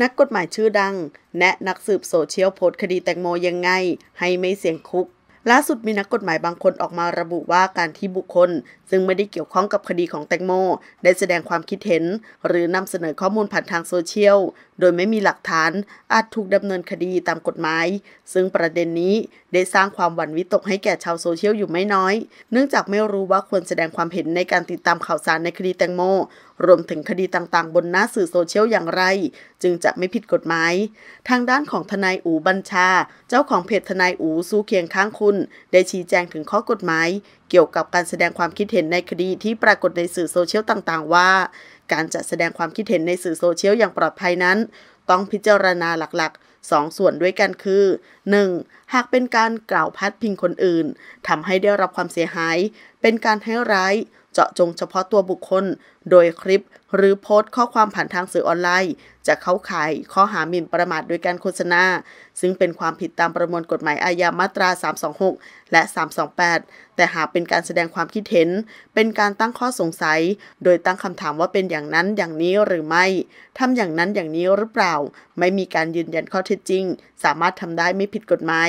นักกฎหมายชื่อดัง แนะนักสืบโซเชียลโพสคดีแตงโมยังไง ให้ไม่เสี่ยงคุกล่าสุดมีนักกฎหมายบางคนออกมาระบุว่าการที่บุคคล ซึ่งไม่ได้เกี่ยวข้องกับคดีของแตงโม ได้แสดงความคิดเห็น หรือนำเสนอข้อมูลผ่านทางโซเชียลโดยไม่มีหลักฐานอาจถูกดำเนินคดีตามกฎหมาย ซึ่งประเด็นนี้ได้สร้างความหวั่นวิตกให้แก่ชาวโซเชียลอยู่ไม่น้อย เนื่องจากไม่รู้ว่าควรแสดงความเห็นในการติดตามข่าวสารในคดีแตงโมรวมถึงคดีต่างๆบนหน้าสื่อโซเชียลอย่างไร จึงจะไม่ผิดกฎหมาย ทางด้านของทนายอูบัญชาเจ้าของเพจทนายอูสู้เคียงข้างคุณ ได้ชี้แจงถึงข้อกฎหมาย เกี่ยวกับการแสดงความคิดเห็นในคดีที่ปรากฏในสื่อโซเชียลต่างๆ ว่า การจะแสดงความคิดเห็นในสื่อโซเชียลอย่างปลอดภัยนั้นต้องพิจารณาหลักๆ 2 ส่วนด้วยกันคือ 1. หากเป็นการกล่าวพัดพิงคนอื่น ทำให้ได้รับความเสียหายเป็นการให้ร้าย เจาะจงเฉพาะตัวบุคคล โดยคลิปหรือโพสต์ ข้อความผ่านทางสื่อออนไลน์ จะเข้าข่ายข้อหาหมิ่นประมาทโดยการโฆษณา ซึ่งเป็นความผิดตามประมวลกฎหมายอาญามาตรา 326 และ 328 แต่หากเป็นการแสดงความคิดเห็น เป็นการตั้งข้อสงสัย โดยตั้งคำถามว่าเป็นอย่างนั้นอย่างนี้หรือไม่ทำอย่างนั้นอย่างนี้หรือเปล่า ไม่มีการยืนยันข้อเท็จจริง สามารถทำได้ไม่ผิดกฎหมาย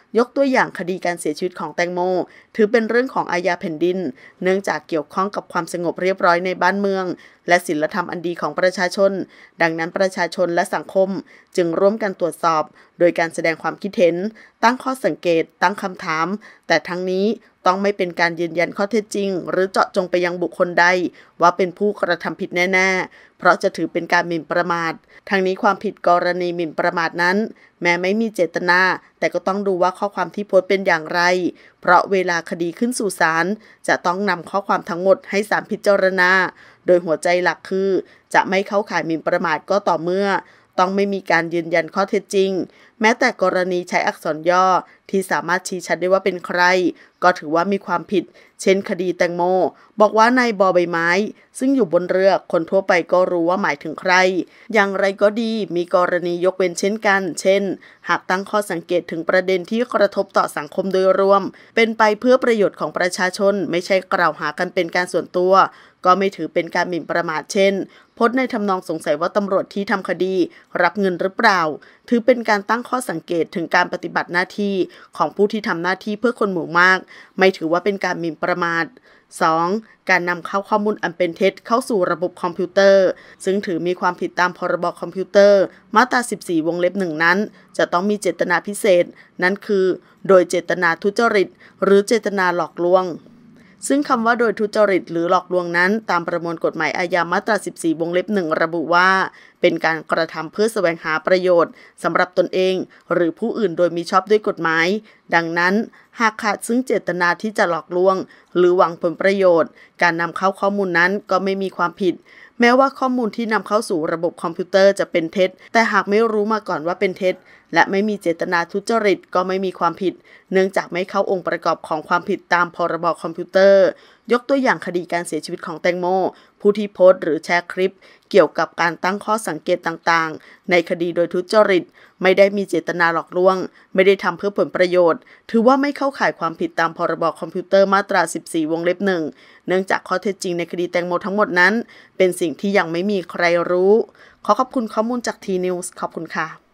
ยกตัวอย่างคดีการเสียชีวิตของแตงโม ถือเป็นเรื่องของอาญาแผ่นดิน เนื่องจากเกี่ยวข้องกับความสงบเรียบร้อยในบ้านเมือง และศีลธรรมอันดีของประชาชน ดังนั้นประชาชนและสังคมจึงร่วมกันตรวจสอบ โดยการแสดงความคิดเห็น ตั้งข้อสังเกต ตั้งคำถาม แต่ทั้งนี้ต้องไม่เป็นการยืนยันข้อเท็จจริง หรือเจาะจงไปยังบุคคลใดว่าเป็นผู้กระทำผิดแน่ๆ เพราะจะถือเป็นการหมิ่นประมาท ทั้งนี้ความผิดกรณีหมิ่นประมาทนั้น แม้ไม่มีเจตนา แต่ก็ต้องดูว่าข้อความที่โพสเป็นอย่างไร เพราะเวลาคดีขึ้นสู่ศาลจะต้องนำข้อความทั้งหมดให้ศาลพิจารณา โดยหัวใจหลักคือ จะไม่เข้าข่ายมินประมาทก็ต่อเมื่อต้องไม่มีการยืนยันข้อเท็จจริง แม้แต่กรณีใช้อักษรย่อที่สามารถชี้ชัดได้ว่าเป็นใคร ก็ถือว่ามีความผิด เช่นคดีแตงโม บอกว่านายบอใบไม้ ซึ่งอยู่บนเรือคนทั่วไปก็รู้ว่าหมายถึงใคร อย่างไรก็ดีมีกรณียกเว้นเช่นกัน เช่น หากตั้งข้อสังเกตถึงประเด็นที่กระทบต่อสังคมโดยรวม เป็นไปเพื่อประโยชน์ของประชาชนไม่ใช่กล่าวหากันเป็นการส่วนตัวก็ไม่ถือเป็นการหมิ่นประมาทเช่นพดในทำนองสงสัยว่าตำรวจที่ทำคดีรับเงินหรือเปล่า ถือเป็นการตั้งข้อสังเกตถึงการปฏิบัติหน้าที่ ของผู้ที่ทำหน้าที่เพื่อคนหมู่มาก ไม่ถือว่าเป็นการหมิ่นประมาท 2. การนำเข้าข้อมูลอันเป็นเท็จเข้าสู่ระบบคอมพิวเตอร์ ซึ่งถือมีความผิดตามพรบคอมพิวเตอร์มาตรา 14 วงเล็บหนึ่งนั้น จะต้องมีเจตนาพิเศษ นั้นคือ โดยเจตนาทุจริต หรือเจตนาหลอกลวงซึ่งคำว่าโดยทุจริตหรือหลอกลวงนั้น ตามประมวลกฎหมายอาญามาตรา 14 วงเล็บหนึ่งระบุว่า เป็นการกระทำเพื่อแสวงหาประโยชน์สำหรับตนเองหรือผู้อื่นโดยมีชอบด้วยกฎหมาย ดังนั้นหากขาดซึ่งเจตนาที่จะหลอกลวง หรือหวังผลประโยชน์ การนำเข้าข้อมูลนั้นก็ไม่มีความผิดแม้ว่าข้อมูลที่นำเข้าสู่ระบบคอมพิวเตอร์จะเป็นเท็จ แต่หากไม่รู้มาก่อนว่าเป็นเท็จและไม่มีเจตนาทุจริตก็ไม่มีความผิด เนื่องจากไม่เข้าองค์ประกอบของความผิดตามพรบคอมพิวเตอร์ยกตัวอย่างคดีการเสียชีวิตของแตงโม ผู้ที่โพสต์หรือแชร์คลิป เกี่ยวกับการตั้งข้อสังเกตต่างๆ ในคดีโดยทุจริต ไม่ได้มีเจตนาหลอกลวง ไม่ได้ทำเพื่อผลประโยชน์ ถือว่าไม่เข้าข่ายความผิดตามพรบคอมพิวเตอร์มาตรา 14 วงเล็บหนึ่ง เนื่องจากข้อเท็จจริงในคดีแตงโมทั้งหมดนั้น เป็นสิ่งที่ยังไม่มีใครรู้ ขอขอบคุณข้อมูลจากทีนิวส์ขอบคุณค่ะ